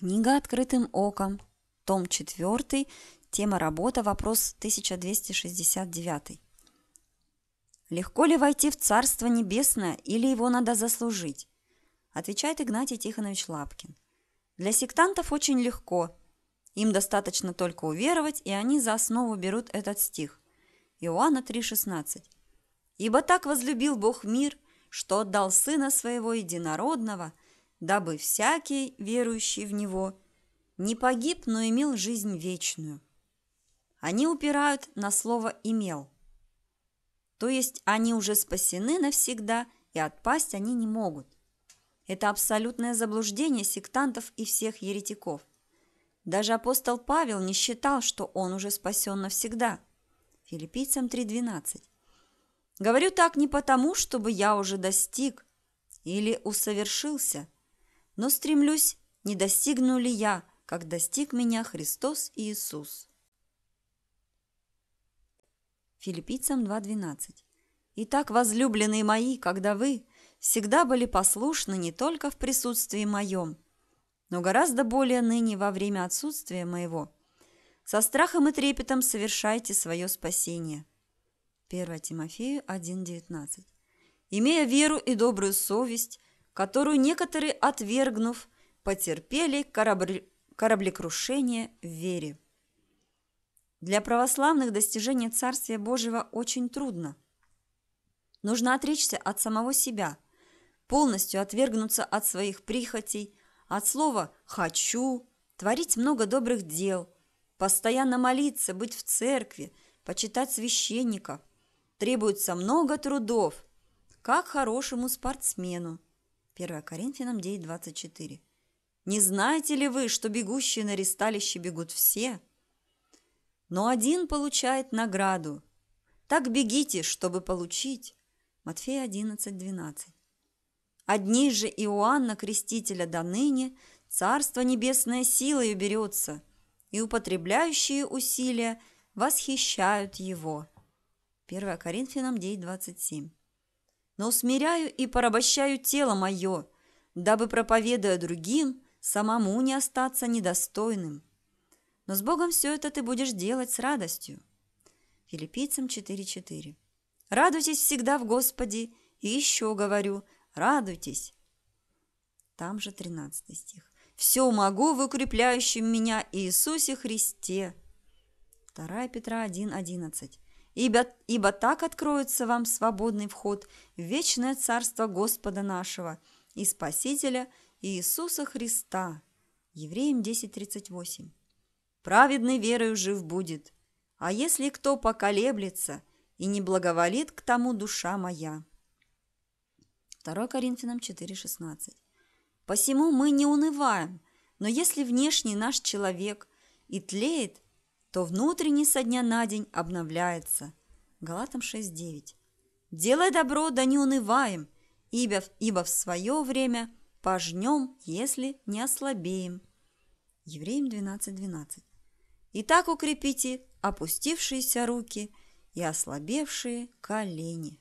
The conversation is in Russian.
Книга «Открытым оком», том 4, тема работа, вопрос 1269. «Легко ли войти в Царство Небесное или его надо заслужить?» Отвечает Игнатий Тихонович Лапкин. «Для сектантов очень легко. Им достаточно только уверовать, и они за основу берут этот стих. Иоанна 3,16. «Ибо так возлюбил Бог мир, что отдал Сына Своего Единородного – дабы всякий, верующий в него, не погиб, но имел жизнь вечную. Они упирают на слово «имел». То есть они уже спасены навсегда, и отпасть они не могут. Это абсолютное заблуждение сектантов и всех еретиков. Даже апостол Павел не считал, что он уже спасен навсегда. Филиппийцам 3.12. Говорю так не потому, чтобы я уже достиг или усовершился – но стремлюсь, не достигну ли я, как достиг меня Христос и Иисус. Филиппийцам 2.12 Итак, возлюбленные мои, когда вы всегда были послушны не только в присутствии моем, но гораздо более ныне во время отсутствия моего. Со страхом и трепетом совершайте свое спасение. 1 Тимофею 1.19 Имея веру и добрую совесть, которую некоторые, отвергнув, потерпели корабль... кораблекрушение в вере. Для православных достижение Царствия Божьего очень трудно. Нужно отречься от самого себя, полностью отвергнуться от своих прихотей, от слова «хочу», творить много добрых дел, постоянно молиться, быть в церкви, почитать священников, Требуется много трудов, как хорошему спортсмену. 1 Коринфянам 9.24. «Не знаете ли вы, что бегущие на ресталище бегут все? Но один получает награду. Так бегите, чтобы получить». Матфея 11.12. «Одни же Иоанна Крестителя до ныне Царство Небесное силой берется, и употребляющие усилия восхищают его». 1 Коринфянам 9.27 но усмиряю и порабощаю тело мое, дабы, проповедуя другим, самому не остаться недостойным. Но с Богом все это ты будешь делать с радостью. Филиппийцам 4.4 Радуйтесь всегда в Господе, и еще говорю, радуйтесь. Там же 13 стих. «Все могу в укрепляющем меня Иисусе Христе». 2 Петра 1.11 ибо, ибо так откроется вам свободный вход в вечное царство Господа нашего и Спасителя Иисуса Христа». Евреям 10.38. «Праведный верою жив будет, а если кто поколеблется и не благоволит к тому душа моя». 2 Коринфянам 4.16. «Посему мы не унываем, но если внешний наш человек и тлеет – то внутренний со дня на день обновляется. Галатам 6.9. «Делай добро, да не унываем, ибо, ибо в свое время пожнем, если не ослабеем». Евреям 12.12. 12. «Итак укрепите опустившиеся руки и ослабевшие колени».